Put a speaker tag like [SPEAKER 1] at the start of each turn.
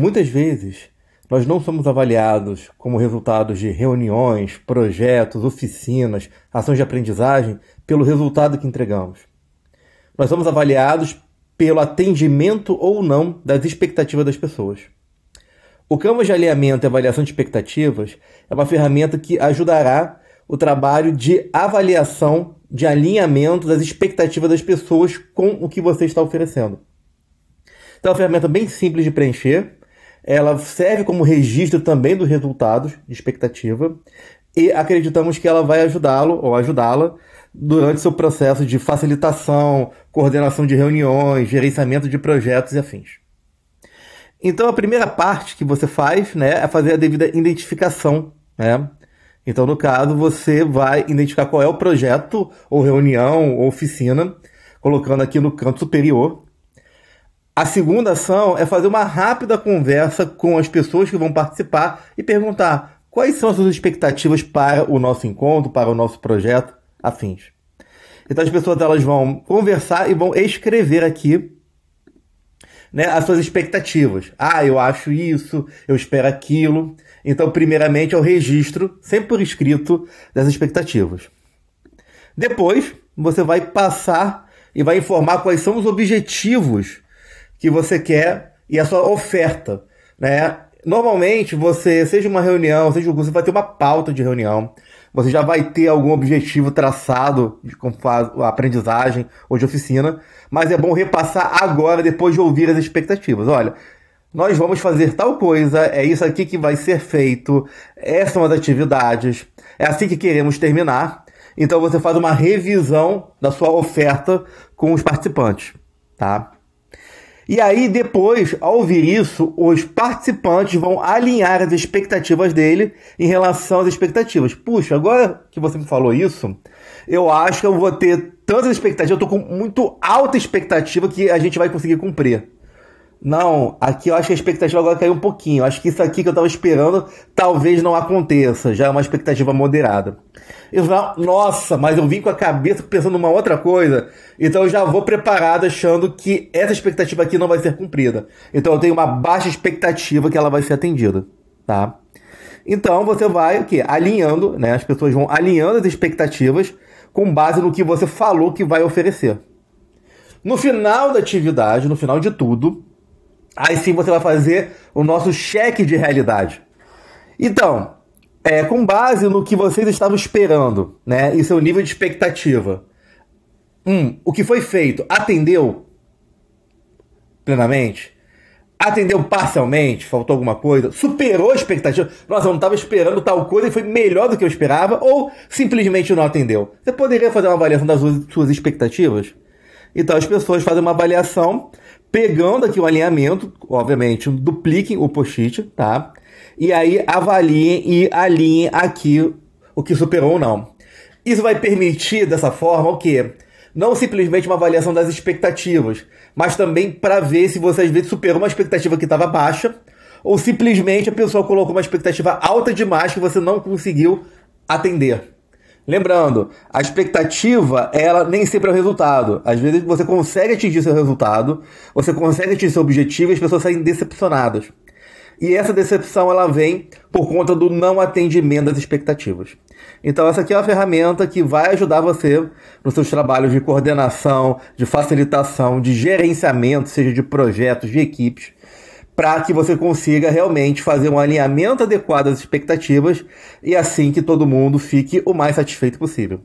[SPEAKER 1] Muitas vezes, nós não somos avaliados como resultados de reuniões, projetos, oficinas, ações de aprendizagem pelo resultado que entregamos. Nós somos avaliados pelo atendimento ou não das expectativas das pessoas. O Canvas de alinhamento e avaliação de expectativas é uma ferramenta que ajudará o trabalho de avaliação, de alinhamento das expectativas das pessoas com o que você está oferecendo. Então, é uma ferramenta bem simples de preencher, ela serve como registro também dos resultados de expectativa e acreditamos que ela vai ajudá-lo ou ajudá-la durante seu processo de facilitação, coordenação de reuniões, gerenciamento de projetos e afins. Então a primeira parte que você faz né, é fazer a devida identificação. Né? Então, no caso, você vai identificar qual é o projeto, ou reunião, ou oficina, colocando aqui no canto superior, a segunda ação é fazer uma rápida conversa com as pessoas que vão participar e perguntar quais são as suas expectativas para o nosso encontro, para o nosso projeto, afins. Então as pessoas elas vão conversar e vão escrever aqui né, as suas expectativas. Ah, eu acho isso, eu espero aquilo. Então, primeiramente, é o registro, sempre por escrito, das expectativas. Depois, você vai passar e vai informar quais são os objetivos que você quer e a sua oferta, né? Normalmente você, seja uma reunião, seja um curso, você vai ter uma pauta de reunião, você já vai ter algum objetivo traçado de aprendizagem ou de oficina, mas é bom repassar agora, depois de ouvir as expectativas. Olha, nós vamos fazer tal coisa, é isso aqui que vai ser feito, essas são as atividades, é assim que queremos terminar. Então você faz uma revisão da sua oferta com os participantes, tá? E aí, depois, ao ouvir isso, os participantes vão alinhar as expectativas dele em relação às expectativas. Puxa, agora que você me falou isso, eu acho que eu vou ter tantas expectativas, eu tô com muito alta expectativa que a gente vai conseguir cumprir. Não, aqui eu acho que a expectativa agora caiu um pouquinho. Eu acho que isso aqui que eu tava esperando talvez não aconteça. Já é uma expectativa moderada. Eu já, nossa, mas eu vim com a cabeça pensando numa outra coisa. Então eu já vou preparado achando que essa expectativa aqui não vai ser cumprida. Então eu tenho uma baixa expectativa que ela vai ser atendida, tá? Então você vai o quê? Alinhando, né? As pessoas vão alinhando as expectativas com base no que você falou que vai oferecer. No final da atividade, no final de tudo, Aí sim você vai fazer o nosso cheque de realidade. Então, é, com base no que vocês estavam esperando, né? E seu é nível de expectativa. Um, o que foi feito atendeu plenamente? Atendeu parcialmente? Faltou alguma coisa? Superou a expectativa? Nossa, eu não estava esperando tal coisa e foi melhor do que eu esperava? Ou simplesmente não atendeu? Você poderia fazer uma avaliação das suas expectativas? Então as pessoas fazem uma avaliação pegando aqui o alinhamento, obviamente, dupliquem o post-it, tá? E aí avaliem e alinhem aqui o que superou ou não. Isso vai permitir, dessa forma, o quê? Não simplesmente uma avaliação das expectativas, mas também para ver se você às vezes superou uma expectativa que estava baixa, ou simplesmente a pessoa colocou uma expectativa alta demais que você não conseguiu atender. Lembrando, a expectativa, ela nem sempre é o resultado. Às vezes você consegue atingir seu resultado, você consegue atingir seu objetivo e as pessoas saem decepcionadas. E essa decepção ela vem por conta do não atendimento das expectativas. Então essa aqui é uma ferramenta que vai ajudar você nos seus trabalhos de coordenação, de facilitação, de gerenciamento, seja de projetos, de equipes, para que você consiga realmente fazer um alinhamento adequado às expectativas e assim que todo mundo fique o mais satisfeito possível.